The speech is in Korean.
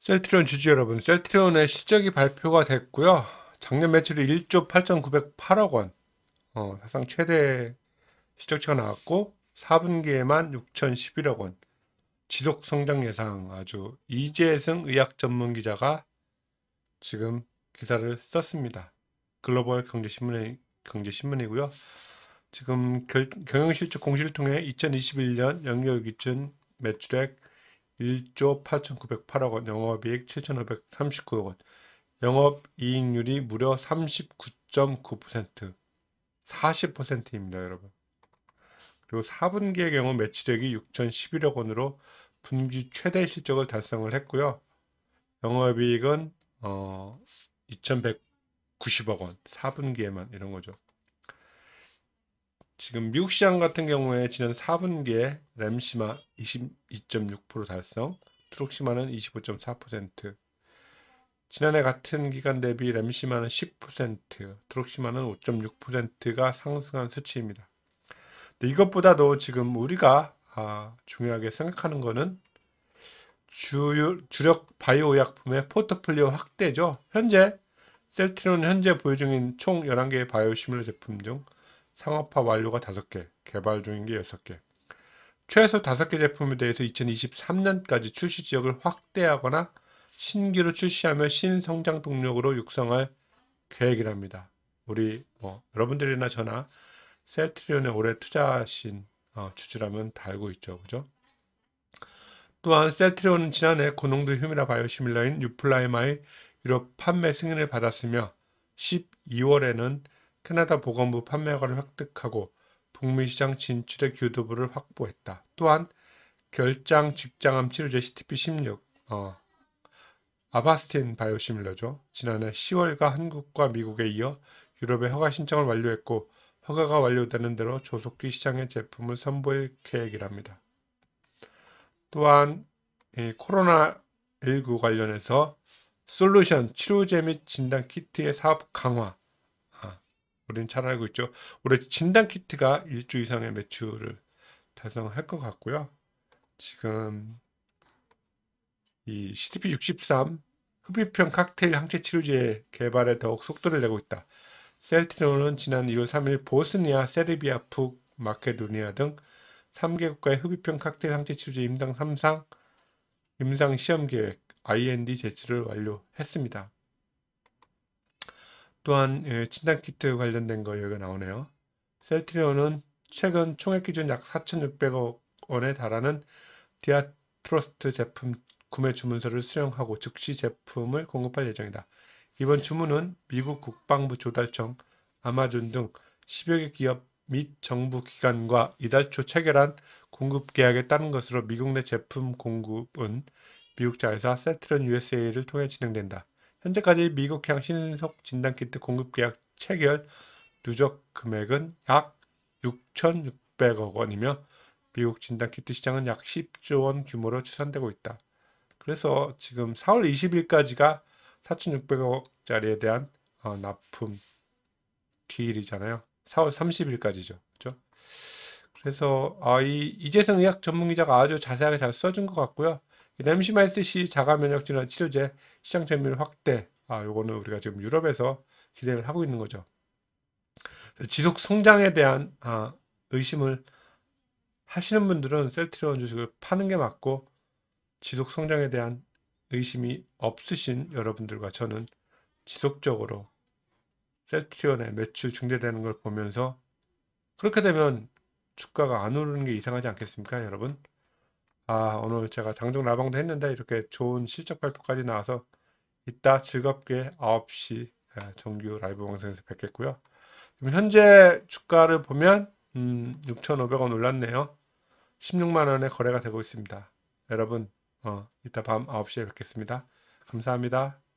셀트리온 주주 여러분, 셀트리온의 실적이 발표가 됐고요. 작년 매출이 1조 8,908억 원, 어, 사상 최대 실적치가 나왔고 4분기에만 6,011억 원, 지속 성장 예상 아주 이재승 의학 전문 기자가 지금 기사를 썼습니다. 글로벌 경제신문의 경제신문이고요. 지금 경영실적 공시를 통해 2021년 연결 기준 매출액 1조 8,908억 원, 영업이익 7,539억 원, 영업이익률이 무려 39.9%, 40%입니다, 여러분. 그리고 4분기의 경우 매출액이 6,011억 원으로 분기 최대 실적을 달성을 했고요. 영업이익은 어, 2,190억 원, 4분기에만 이런 거죠. 지금 미국 시장 같은 경우에 지난 4분기에 램시마 22.6% 달성, 트록시마는 25.4%, 지난해 같은 기간 대비 램시마는 10%, 트록시마는 5.6%가 상승한 수치입니다. 이것보다도 지금 우리가 아, 중요하게 생각하는 것은 주, 력 바이오의약품의 포트폴리오 확대죠. 현재 셀트리온 현재 보유 중인 총 11개의 바이오시뮬러 제품 중 상업화 완료가 5개, 개발 중인 게 6개. 최소 5개 제품에 대해서 2023년까지 출시 지역을 확대하거나 신규로 출시하며 신성장 동력으로 육성할 계획이랍니다. 우리 뭐 여러분들이나 저나 셀트리온에 오래 투자하신 어, 주주라면 다 알고 있죠. 그죠? 또한 셀트리온은 지난해 고농도 휴미라 바이오 시밀러인 유플라이마의 유럽 판매 승인을 받았으며 12월에는 캐나다 보건부 판매 허가를 획득하고 북미 시장 진출의 교두부를 확보했다. 또한 결장 직장암 치료제 CTP16 어, 아바스틴 바이오시밀러죠. 지난해 10월과 한국과 미국에 이어 유럽의 허가 신청을 완료했고 허가가 완료되는 대로 조속히 시장에 제품을 선보일 계획이랍니다. 또한 코로나19 관련해서 솔루션 치료제 및 진단 키트의 사업 강화 우리는 잘 알고 있죠. 올해 진단 키트가 1주 이상의 매출을 달성할 것 같고요. 지금 이 CTP63 흡입형 칵테일 항체 치료제 개발에 더욱 속도를 내고 있다. 셀트리온은 지난 2월 3일 보스니아, 세르비아, 북, 마케도니아 등 3개 국가의 흡입형 칵테일 항체 치료제 임상 3상 임상 시험 계획 IND 제출을 완료했습니다. 또한 예, 진단 키트 관련된 거 여기가 나오네요. 셀트리온은 최근 총액 기준 약 4,600억 원에 달하는 디아트로스트 제품 구매 주문서를 수령하고 즉시 제품을 공급할 예정이다. 이번 주문은 미국 국방부 조달청, 아마존 등 10여 개 기업 및 정부 기관과 이달 초 체결한 공급 계약에 따른 것으로 미국 내 제품 공급은 미국 자회사 셀트리온 USA를 통해 진행된다. 현재까지 미국향 신속 진단키트 공급 계약 체결 누적 금액은 약 6,600억 원이며 미국 진단키트 시장은 약 10조 원 규모로 추산되고 있다. 그래서 지금 4월 20일까지가 4,600억짜리에 대한 어, 납품 기일이잖아요. 4월 30일까지죠. 그죠? 그래서 아, 이 이재성 의학 전문기자가 아주 자세하게 잘 써준 것 같고요. 램시마이스 시 자가 면역 질환 치료제 시장 점유율 확대. 아, 요거는 우리가 지금 유럽에서 기대를 하고 있는 거죠. 지속 성장에 대한 아, 의심을 하시는 분들은 셀트리온 주식을 파는 게 맞고 지속 성장에 대한 의심이 없으신 여러분들과 저는 지속적으로 셀트리온의 매출 증대되는 걸 보면서 그렇게 되면 주가가 안 오르는 게 이상하지 않겠습니까, 여러분? 아 오늘 제가 장중 라방도 했는데 이렇게 좋은 실적 발표까지 나와서 이따 즐겁게 9시 예, 정규 라이브 방송에서 뵙겠고요. 현재 주가를 보면 음, 6,500원 올랐네요. 16만원에 거래가 되고 있습니다. 여러분 어, 이따 밤 9시에 뵙겠습니다. 감사합니다.